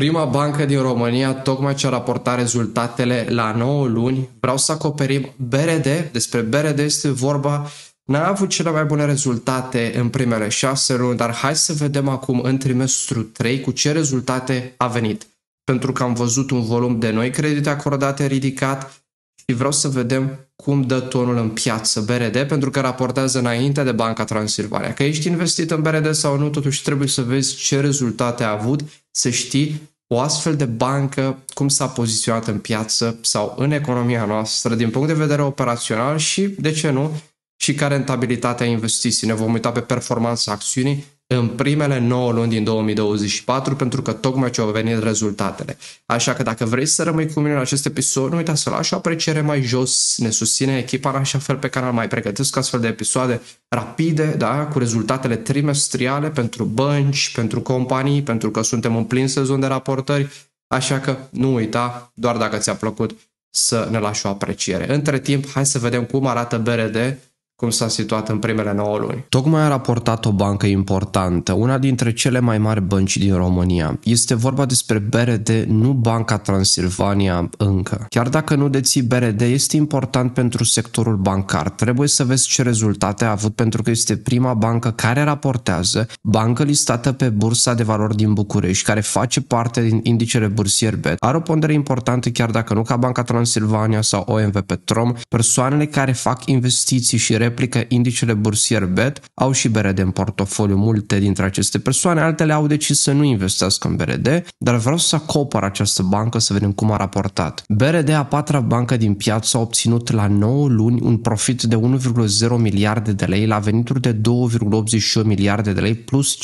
Prima bancă din România tocmai ce a raportat rezultatele la 9 luni. Vreau să acoperim BRD. Despre BRD este vorba. N-a avut cele mai bune rezultate în primele 6 luni, dar hai să vedem acum în trimestru 3 cu ce rezultate a venit. Pentru că am văzut un volum de noi credite acordate ridicat și vreau să vedem cum dă tonul în piață BRD, pentru că raportează înainte de Banca Transilvania. Că ești investit în BRD sau nu, totuși trebuie să vezi ce rezultate a avut, să știi o astfel de bancă, cum s-a poziționat în piață sau în economia noastră din punct de vedere operațional și, de ce nu, și ca rentabilitatea investiției. Ne vom uita pe performanța acțiunii în primele 9 luni din 2024 pentru că tocmai ce au venit rezultatele. Așa că dacă vrei să rămâi cu mine în acest episod, nu uita să lași o apreciere mai jos, ne susține echipa în așa fel pe canal, mai pregătesc astfel de episoade rapide, da, cu rezultatele trimestriale pentru bănci, pentru companii, pentru că suntem în plin sezon de raportări, așa că nu uita, doar dacă ți-a plăcut, să ne lași o apreciere. Între timp, hai să vedem cum arată BRD cum s-a situat în primele 9 luni. Tocmai a raportat o bancă importantă, una dintre cele mai mari bănci din România. Este vorba despre BRD, nu Banca Transilvania încă. Chiar dacă nu deții BRD, este important pentru sectorul bancar. Trebuie să vezi ce rezultate a avut pentru că este prima bancă care raportează, bancă listată pe Bursa de Valori din București, care face parte din indicele bursier BET. Are o pondere importantă chiar dacă nu ca Banca Transilvania sau OMV Petrom, persoanele care fac investiții și replică indicele bursier BET, au și BRD în portofoliu multe dintre aceste persoane, altele au decis să nu investească în BRD, dar vreau să acopăr această bancă să vedem cum a raportat. BRD, a patra bancă din piață, a obținut la 9 luni un profit de 1,0 miliarde de lei la venituri de 2,88 miliarde de lei plus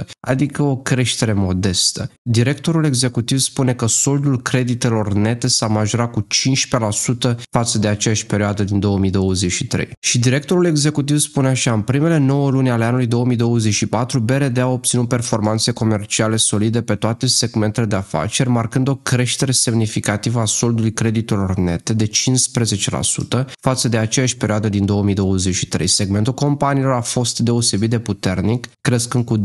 5,6%, adică o creștere modestă. Directorul executiv spune că soldul creditelor nete s-a majorat cu 15% față de aceeași perioadă din 2020 2023. Și directorul executiv spune așa, în primele 9 luni ale anului 2024, BRD a obținut performanțe comerciale solide pe toate segmentele de afaceri, marcând o creștere semnificativă a soldului creditorilor nete de 15% față de aceeași perioadă din 2023. Segmentul companiilor a fost deosebit de puternic, crescând cu 23%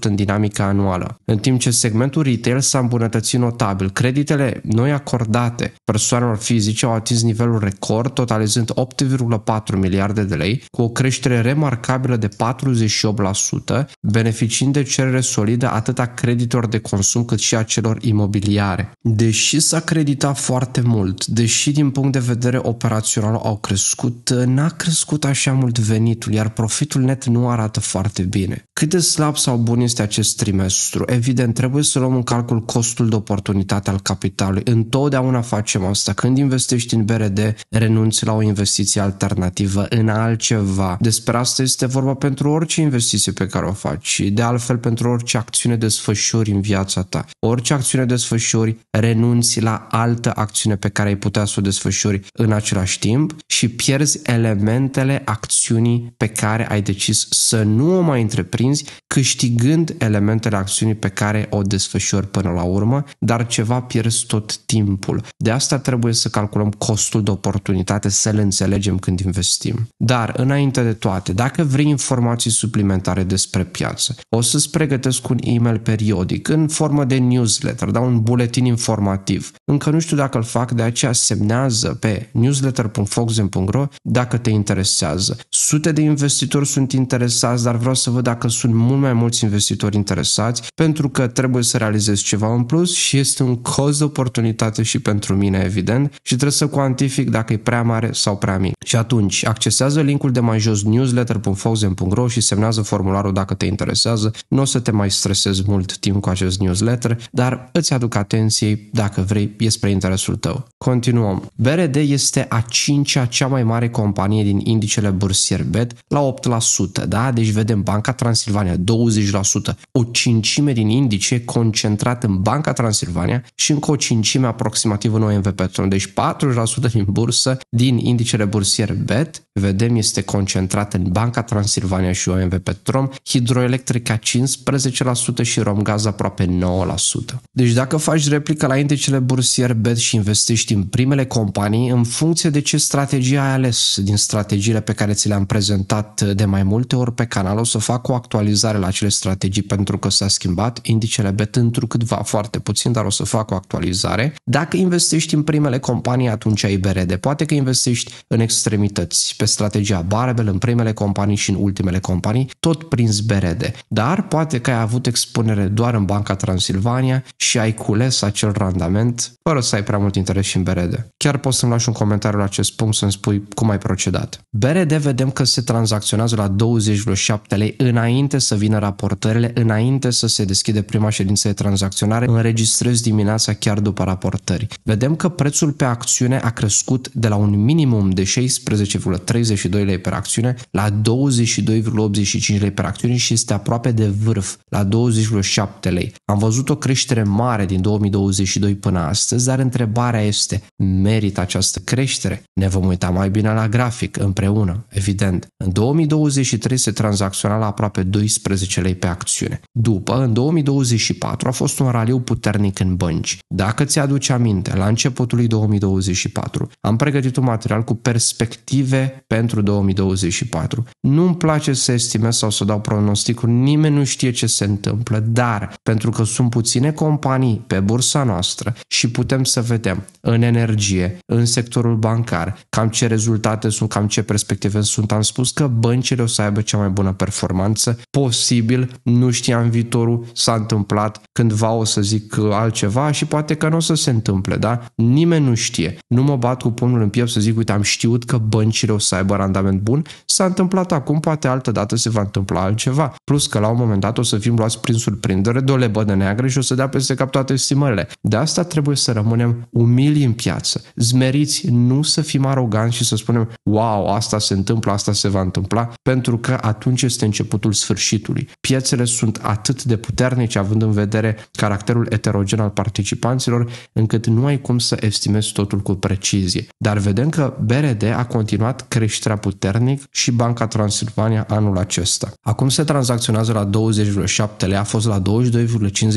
în dinamica anuală, în timp ce segmentul retail s-a îmbunătățit notabil. Creditele noi acordate persoanelor fizice au atins nivelul record, totalizând 8 7,4 miliarde de lei, cu o creștere remarcabilă de 48%, beneficiind de cerere solidă atât a creditor de consum cât și a celor imobiliare. Deși s-a creditat foarte mult, deși din punct de vedere operațional au crescut, n-a crescut așa mult venitul, iar profitul net nu arată foarte bine. Cât de slab sau bun este acest trimestru? Evident, trebuie să luăm în calcul costul de oportunitate al capitalului. Întotdeauna facem asta. Când investești în BRD, renunți la o investiție investiție alternativă în altceva. Despre asta este vorba pentru orice investiție pe care o faci și de altfel pentru orice acțiune desfășuri în viața ta. Orice acțiune desfășuri, renunți la altă acțiune pe care ai putea să o desfășuri în același timp și pierzi elementele acțiunii pe care ai decis să nu o mai întreprinzi, câștigând elementele acțiunii pe care o desfășori până la urmă, dar ceva pierzi tot timpul. De asta trebuie să calculăm costul de oportunitate, să-l alegem când investim. Dar, înainte de toate, dacă vrei informații suplimentare despre piață, o să-ți pregătesc un e-mail periodic în formă de newsletter, da, un buletin informativ. Încă nu știu dacă îl fac, de aceea semnează pe newsletter.foxen.ro dacă te interesează. Sute de investitori sunt interesați, dar vreau să văd dacă sunt mult mai mulți investitori interesați, pentru că trebuie să realizez ceva în plus și este un cost de oportunitate și pentru mine, evident, și trebuie să cuantific dacă e prea mare sau prea mic mic. Și atunci, accesează linkul de mai jos newsletter.foxen.ro și semnează formularul dacă te interesează. Nu o să te mai stresezi mult timp cu acest newsletter, dar îți aduc atenție dacă vrei, e spre interesul tău. Continuăm. BRD este a cincea cea mai mare companie din indicele bursier BET la 8%, da? Deci vedem Banca Transilvania 20%, o cincime din indice concentrat în Banca Transilvania și încă o cincime aproximativ în OMV Petrom, deci 40% din bursă din indicele bursier BET, vedem, este concentrat în Banca Transilvania și OMV Petrom, Hidroelectrica 15% și Romgaz aproape 9%. Deci dacă faci replică la indicele bursier BET și investești în primele companii, în funcție de ce strategie ai ales din strategiile pe care ți le-am prezentat de mai multe ori pe canal, o să fac o actualizare la acele strategii pentru că s-a schimbat indicele BET întrucâtva foarte puțin, dar o să fac o actualizare. Dacă investești în primele companii, atunci ai BRD. Poate că investești în extremități, pe strategia Barbel, în primele companii și în ultimele companii, tot prins berede. Dar poate că ai avut expunere doar în Banca Transilvania și ai cules acel randament fără să ai prea mult interes și în berede. Chiar poți să-mi lași un comentariu la acest punct să-mi spui cum ai procedat. BRD vedem că se tranzacționează la 20,7 lei înainte să vină raportările, înainte să se deschide prima ședință de tranzacționare, înregistrez dimineața chiar după raportări. Vedem că prețul pe acțiune a crescut de la un minimum de 16,32 lei per acțiune la 22,85 lei per acțiune și este aproape de vârf, la 20,7 lei. Am văzut o creștere mare din 2022 până astăzi, dar întrebarea este, merită această creștere? Ne vom uita mai bine la grafic împreună, evident. În 2023 se tranzacționa la aproape 12 lei pe acțiune. După, în 2024 a fost un raliu puternic în bănci. Dacă ți-aduci aminte, la începutul lui 2024 am pregătit un material cu pers perspective pentru 2024. Nu-mi place să estimez sau să dau pronosticuri, nimeni nu știe ce se întâmplă, dar pentru că sunt puține companii pe bursa noastră și putem să vedem în energie, în sectorul bancar, cam ce rezultate sunt, cam ce perspective sunt, am spus că băncile o să aibă cea mai bună performanță, posibil, nu știam viitorul, s-a întâmplat, cândva o să zic altceva și poate că nu o să se întâmple, da? Nimeni nu știe. Nu mă bat cu pumnul în piept să zic, uite, am știut știut că băncile o să aibă randament bun, s-a întâmplat acum, poate altă dată se va întâmpla altceva. Plus că la un moment dat o să fim luați prin surprindere de o lebădă neagră și o să dea peste cap toate estimările. De asta trebuie să rămânem umili în piață, zmeriți, nu să fim aroganți și să spunem wow, asta se întâmplă, asta se va întâmpla, pentru că atunci este începutul sfârșitului. Piețele sunt atât de puternice, având în vedere caracterul eterogen al participanților, încât nu ai cum să estimezi totul cu precizie. Dar vedem că BRD a continuat creșterea puternic și Banca Transilvania anul acesta. Acum se tranzacționează la 20,7 lei, a fost la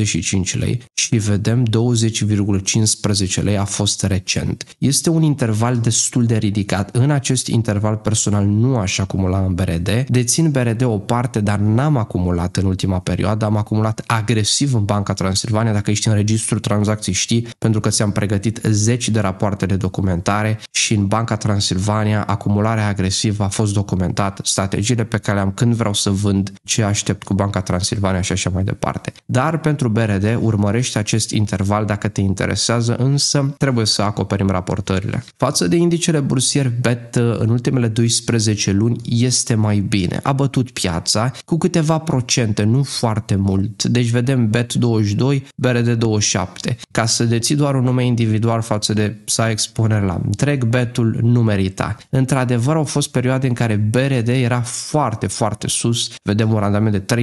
22,55 lei și vedem 20,15 lei a fost recent. Este un interval destul de ridicat. În acest interval personal nu aș acumula în BRD. Dețin BRD o parte, dar n-am acumulat în ultima perioadă. Am acumulat agresiv în Banca Transilvania. Dacă ești în registrul tranzacții știi, pentru că ți-am pregătit 10 de rapoarte de documentare și în Banca Transilvania Transilvania, acumularea agresivă a fost documentată, strategiile pe care le-am când vreau să vând, ce aștept cu Banca Transilvania și așa mai departe. Dar pentru BRD urmărește acest interval dacă te interesează, însă trebuie să acoperim raportările. Față de indicele bursier BET în ultimele 12 luni este mai bine. A bătut piața cu câteva procente, nu foarte mult. Deci vedem BET 22, BRD 27. Ca să deții doar un nume individual față de să ai expunere la întreg, BET-ul nume merita. Într-adevăr, au fost perioade în care BRD era foarte, foarte sus. Vedem un randament de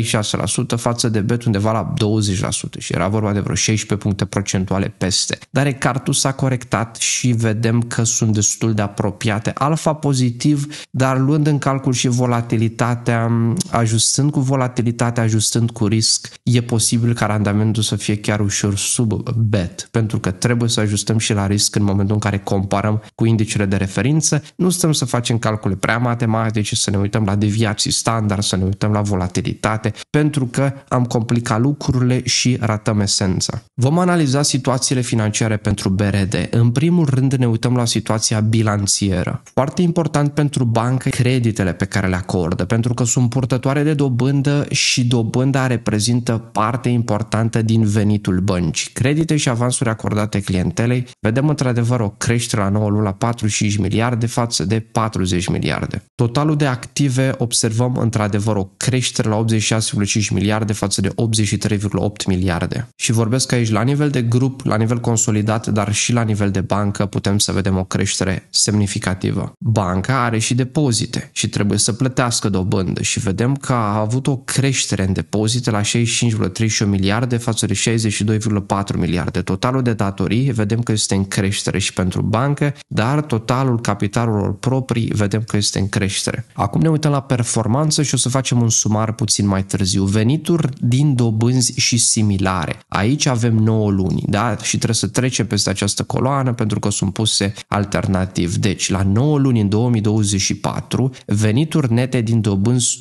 36% față de BET undeva la 20% și era vorba de vreo 16 puncte procentuale peste. Dar cartul s-a corectat și vedem că sunt destul de apropiate. Alfa pozitiv, dar luând în calcul și volatilitatea, ajustând cu volatilitatea, ajustând cu risc, e posibil ca randamentul să fie chiar ușor sub BET, pentru că trebuie să ajustăm și la risc în momentul în care comparăm cu indicele de referință concurență, nu stăm să facem calcule prea matematice, să ne uităm la deviații standard, să ne uităm la volatilitate, pentru că am complicat lucrurile și ratăm esența. Vom analiza situațiile financiare pentru BRD. În primul rând ne uităm la situația bilanțieră. Foarte important pentru bancă creditele pe care le acordă, pentru că sunt purtătoare de dobândă și dobânda reprezintă parte importantă din venitul băncii. Credite și avansuri acordate clientelei, vedem într-adevăr o creștere la 9 luni la 45 miliarde, miliarde față de 40 miliarde. Totalul de active observăm într-adevăr o creștere la 86,5 miliarde față de 83,8 miliarde. Și vorbesc aici la nivel de grup, la nivel consolidat, dar și la nivel de bancă putem să vedem o creștere semnificativă. Banca are și depozite și trebuie să plătească dobândă și vedem că a avut o creștere în depozite la 65,31 miliarde față de 62,4 miliarde. Totalul de datorii vedem că este în creștere și pentru bancă, dar totalul capital capitalurilor proprii, vedem că este în creștere. Acum ne uităm la performanță și o să facem un sumar puțin mai târziu. Venituri din dobânzi și similare. Aici avem 9 luni, da? Și trebuie să trecem peste această coloană pentru că sunt puse alternativ. Deci, la 9 luni în 2024, venituri nete din dobânzi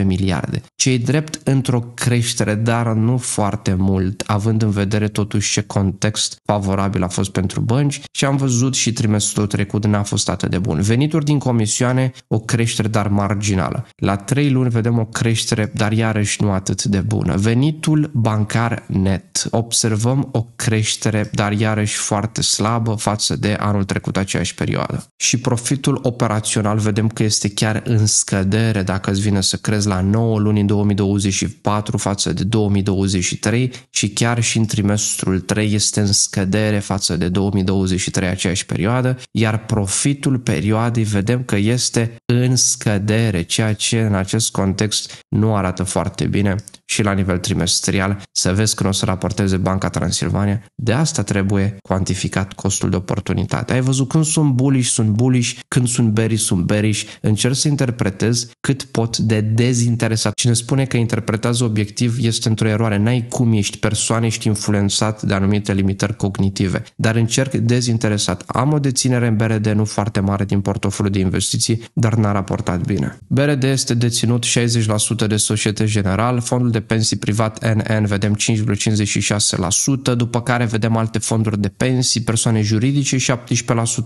2,15 miliarde. Cei drept într-o creștere, dar nu foarte mult, având în vedere totuși ce context favorabil a fost pentru bănci și am văzut și trimestrul trecut trecut n-a fost atât de bun. Venituri din comisioane, o creștere, dar marginală. La 3 luni vedem o creștere, dar iarăși nu atât de bună. Venitul bancar net. Observăm o creștere, dar iarăși foarte slabă față de anul trecut aceeași perioadă. Și profitul operațional vedem că este chiar în scădere, dacă îți vine să crezi, la 9 luni în 2024 față de 2023 și chiar și în trimestrul 3 este în scădere față de 2023 aceeași perioadă, iar profitul perioadei vedem că este în scădere, ceea ce în acest context nu arată foarte bine și la nivel trimestrial, să vezi când o să raporteze Banca Transilvania. De asta trebuie cuantificat costul de oportunitate. Ai văzut când sunt bullish, sunt bullish, când sunt bearish, sunt bearish. Încerc să interpretez cât pot de dezinteresat. Cine spune că interpretează obiectiv este într-o eroare. N-ai cum ești persoană, ești influențat de anumite limitări cognitive. Dar încerc dezinteresat. Am o deținere în BRD nu foarte mare din portofoliul de investiții, dar n-a raportat bine. BRD este deținut 60% de Societe General, fondul de pensii privat NN vedem 5,56%, după care vedem alte fonduri de pensii, persoane juridice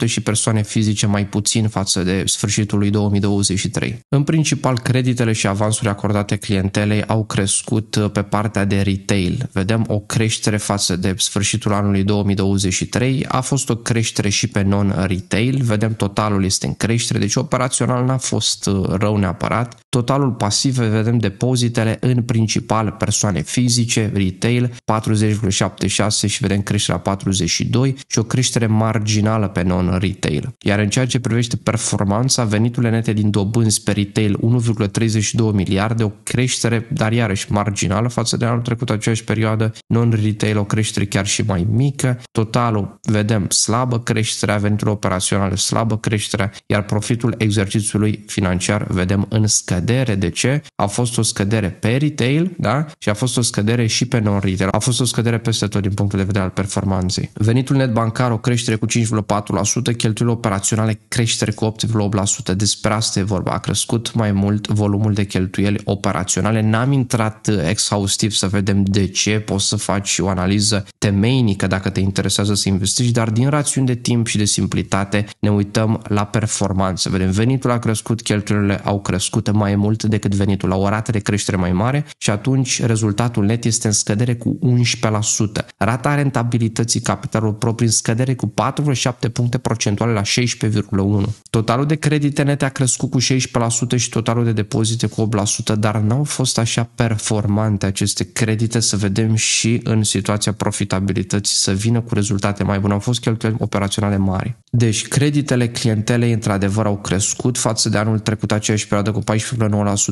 17% și persoane fizice mai puțin față de sfârșitul lui 2023. În principal, creditele și avansuri acordate clientelei au crescut uh, pe partea de retail. Vedem o creștere față de sfârșitul anului 2023, a fost o creștere și pe non-retail, vedem totalul este în creștere, deci operațional n-a fost uh, rău neapărat. Totalul pasiv vedem depozitele în principal principal, persoane fizice, retail, 40,76 și vedem creșterea 42 și o creștere marginală pe non-retail. Iar în ceea ce privește performanța, veniturile nete din dobânzi pe retail 1,32 miliarde, o creștere, dar iarăși marginală față de anul trecut, aceeași perioadă, non-retail o creștere chiar și mai mică, totalul vedem slabă creșterea, veniturilor operaționale slabă creșterea, iar profitul exercițiului financiar vedem în scădere. De ce? A fost o scădere pe retail, da? Și a fost o scădere și pe non-retail. A fost o scădere peste tot din punctul de vedere al performanței. Venitul net bancar o creștere cu 5,4%, cheltuielile operaționale creștere cu 8,8%. Despre asta e vorba. A crescut mai mult volumul de cheltuieli operaționale. N-am intrat uh, exhaustiv să vedem de ce, poți să faci o analiză temeinică dacă te interesează să investești, dar din rațiuni de timp și de simplitate ne uităm la performanță. Vedem venitul a crescut, cheltuielile au crescut mai mult decât venitul, la o rată de creștere mai mare și atunci rezultatul net este în scădere cu 11%. Rata rentabilității capitalului propriu în scădere cu 4,7 puncte procentuale la 16,1. Totalul de credite nete a crescut cu 16% și totalul de depozite cu 8%, dar n-au fost așa performante aceste credite să vedem și în situația profitabilității să vină cu rezultate mai bune. Au fost cheltuieli operaționale mari. Deci, creditele clientelei într-adevăr au crescut față de anul trecut aceeași perioadă cu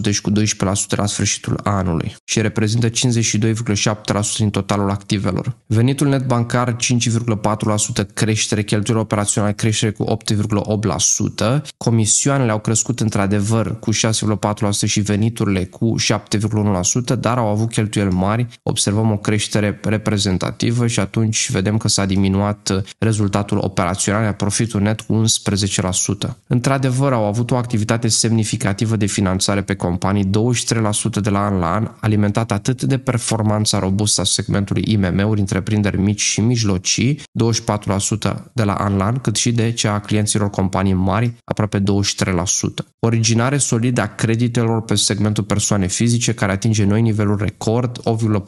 14,9% și cu 12% la sfârșitul anului și reprezintă 52,7% din totalul activelor. Venitul net bancar 5,4% creștere, cheltuielor operaționale creștere cu 8,8%, comisioanele au crescut într-adevăr cu 6,4% și veniturile cu 7,1%, dar au avut cheltuieli mari, observăm o creștere reprezentativă și atunci vedem că s-a diminuat rezultatul operațional, profitul net cu 11%. Într-adevăr, au avut o activitate semnificativă de finanțare pe companii, 23% de la an la an, alimentat atât de performanța robustă a segmentului IMM-uri, întreprinderi mici și mijlocii, 24% de la an la an, cât și de cea a clienților companii mari, aproape 23%. Originare solidă a creditelor pe segmentul persoane fizice, care atinge noi nivelul record,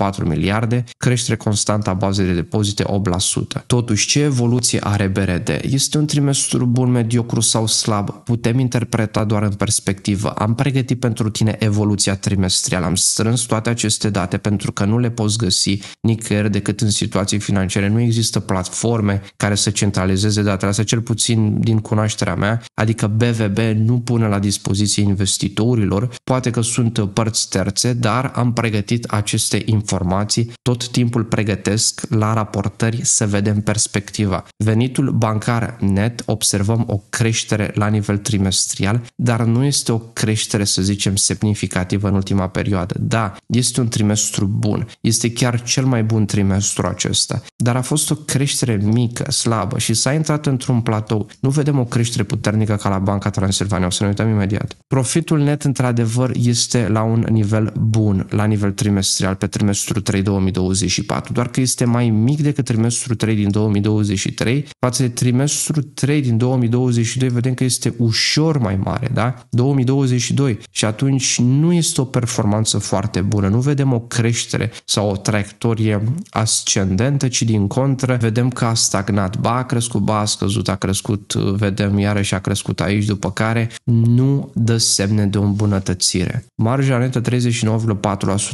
8,4 miliarde, creștere constantă a bazei de depozite 8%. Totuși, ce evoluție are BRD? Este un trimestru bun, mediocru sau slab? Putem interpreta doar în perspectivă. Am pregătit pentru tine evoluția trimestrială, am strâns toate aceste date pentru că nu le poți găsi nicăieri decât în situații financiare. Nu există platforme care să centralizeze datele astea, cel puțin din cunoașterea mea, adică BVB nu pune la dispoziție investitorilor, poate că sunt părți terțe, dar am pregătit aceste informații, tot timpul pregătesc la raportări să vedem perspectiva. Venitul bancar net observăm o creștere la nivel trimestrial, dar nu este o creștere, să zicem, semnificativă în ultima perioadă. Da, este un trimestru bun, este chiar cel mai bun trimestru acesta, dar a fost o creștere mică, slabă și s-a intrat într-un platou. Nu vedem o creștere puternică ca la Banca Transilvania, o să ne uităm imediat. Profitul net, într-adevăr, este la un nivel bun, la nivel trimestrial, pe trimestru 3 2024, doar că este mai mic decât trimestru 3 din 2023. Față de trimestru 3 din 2022, vedem că este ușor mai mare, da? 2022 și atunci nu este o performanță foarte bună, nu vedem o creștere sau o traiectorie ascendentă, ci din contră vedem că a stagnat. Ba a crescut, ba a scăzut, a crescut, vedem iarăși a crescut aici, după care nu dă semne de o îmbunătățire. Marja netă 39,4%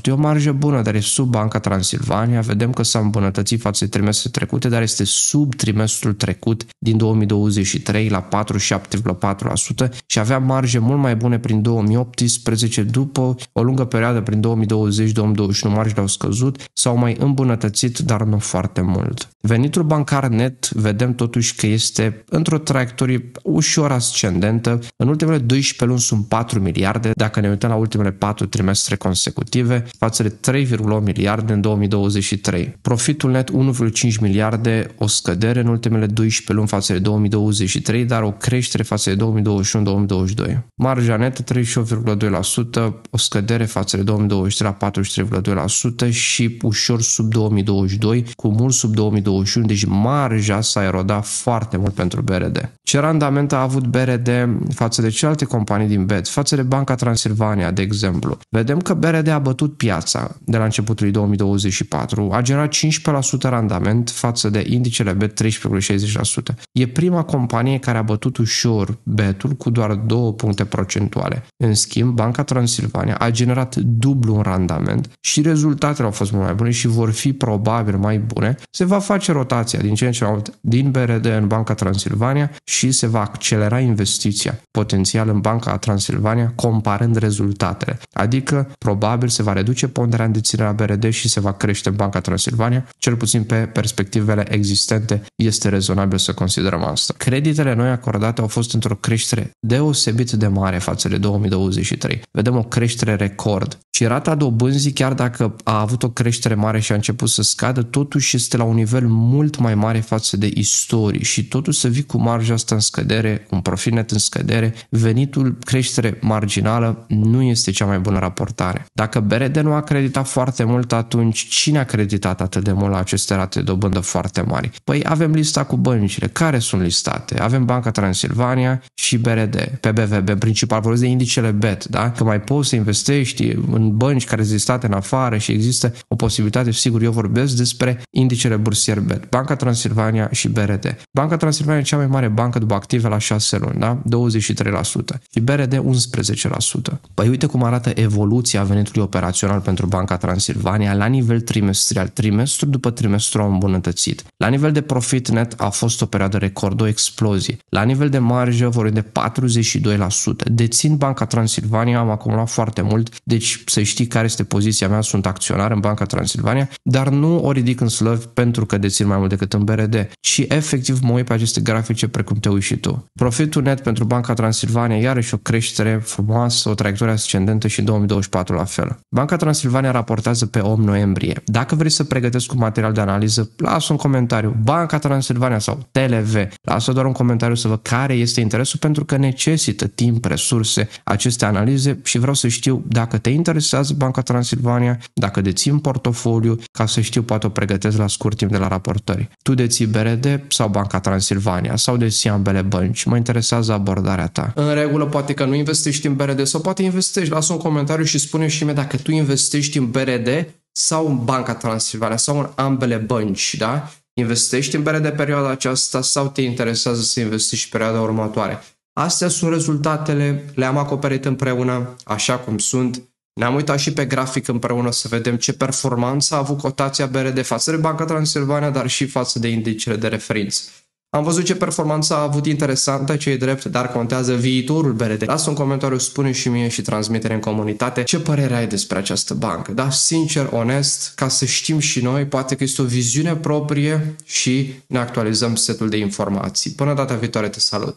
e o marjă bună, dar e sub Banca Transilvania. Vedem că s-a îmbunătățit față de trimestre trecute, dar este sub trimestrul trecut din 2023 la 47,4% și avea marje mult mai bune prin 2018 după o lungă perioadă prin 2018 2020-2021 marși au scăzut, s-au mai îmbunătățit, dar nu foarte mult. Venitul bancar net vedem totuși că este într-o traiectorie ușor ascendentă. În ultimele 12 luni sunt 4 miliarde, dacă ne uităm la ultimele 4 trimestre consecutive, față de 3,8 miliarde în 2023. Profitul net 1,5 miliarde, o scădere în ultimele 12 luni față de 2023, dar o creștere față de 2021-2022. Marja netă 38,2%, o scădere față de 2022 2023 la 43,2% și ușor sub 2022, cu mult sub 2021, deci marja s-a erodat foarte mult pentru BRD. Ce randament a avut BRD față de celelalte companii din BET, față de Banca Transilvania, de exemplu? Vedem că BRD a bătut piața de la începutul 2024, a generat 15% randament față de indicele BET 13,60%. E prima companie care a bătut ușor BET-ul cu doar 2 puncte procentuale. În schimb, Banca Transilvania a generat dublu un randament și rezultatele au fost mult mai bune și vor fi probabil mai bune, se va face rotația din ce în ce mai mult din BRD în Banca Transilvania și se va accelera investiția potențial în Banca Transilvania comparând rezultatele. Adică, probabil se va reduce ponderea în deținerea BRD și se va crește în Banca Transilvania, cel puțin pe perspectivele existente este rezonabil să considerăm asta. Creditele noi acordate au fost într-o creștere deosebit de mare față de 2023. Vedem o creștere record și rata rata dobânzii, chiar dacă a avut o creștere mare și a început să scadă, totuși este la un nivel mult mai mare față de istorie și totuși să vii cu marja asta în scădere, un profit net în scădere, venitul creștere marginală nu este cea mai bună raportare. Dacă BRD nu a creditat foarte mult, atunci cine a creditat atât de mult la aceste rate de dobândă foarte mari? Păi avem lista cu băncile. Care sunt listate? Avem Banca Transilvania și BRD. Pe BVB, în principal vorbesc de indicele BET, da? Că mai poți să investești în bănci bănci care state în afară și există o posibilitate, sigur, eu vorbesc despre indicele bursier BET, Banca Transilvania și BRD. Banca Transilvania e cea mai mare bancă după active la 6 luni, da? 23% și BRD 11%. Păi uite cum arată evoluția venitului operațional pentru Banca Transilvania la nivel trimestrial, trimestru după trimestru au îmbunătățit. La nivel de profit net a fost o perioadă record, o explozie. La nivel de marjă vorbim de 42%. Dețin Banca Transilvania, am acumulat foarte mult, deci să știi știi care este poziția mea, sunt acționar în Banca Transilvania, dar nu o ridic în slăvi pentru că dețin mai mult decât în BRD, ci efectiv mă uit pe aceste grafice precum te uiți și tu. Profitul net pentru Banca Transilvania, iarăși o creștere frumoasă, o traiectorie ascendentă și în 2024 la fel. Banca Transilvania raportează pe 8 noiembrie. Dacă vrei să pregătesc un material de analiză, lasă un comentariu, Banca Transilvania sau TLV, lasă doar un comentariu să văd care este interesul pentru că necesită timp, resurse, aceste analize și vreau să știu dacă te interesează Banca Transilvania, dacă dețin portofoliu, ca să știu, poate o pregătesc la scurt timp de la raportări. Tu deții BRD sau Banca Transilvania sau deții ambele bănci. Mă interesează abordarea ta. În regulă, poate că nu investești în BRD sau poate investești. Lasă un comentariu și spune și mie dacă tu investești în BRD sau în Banca Transilvania sau în ambele bănci, da? Investești în BRD perioada aceasta sau te interesează să investești perioada următoare? Astea sunt rezultatele, le-am acoperit împreună, așa cum sunt. Ne-am uitat și pe grafic împreună să vedem ce performanță a avut cotația BRD față de Banca Transilvania, dar și față de indicele de referință. Am văzut ce performanță a avut interesantă, ce e drept, dar contează viitorul BRD. Lasă un comentariu, spune și mie și transmitere în comunitate ce părere ai despre această bancă. dar sincer, onest, ca să știm și noi, poate că este o viziune proprie și ne actualizăm setul de informații. Până data viitoare, te salut!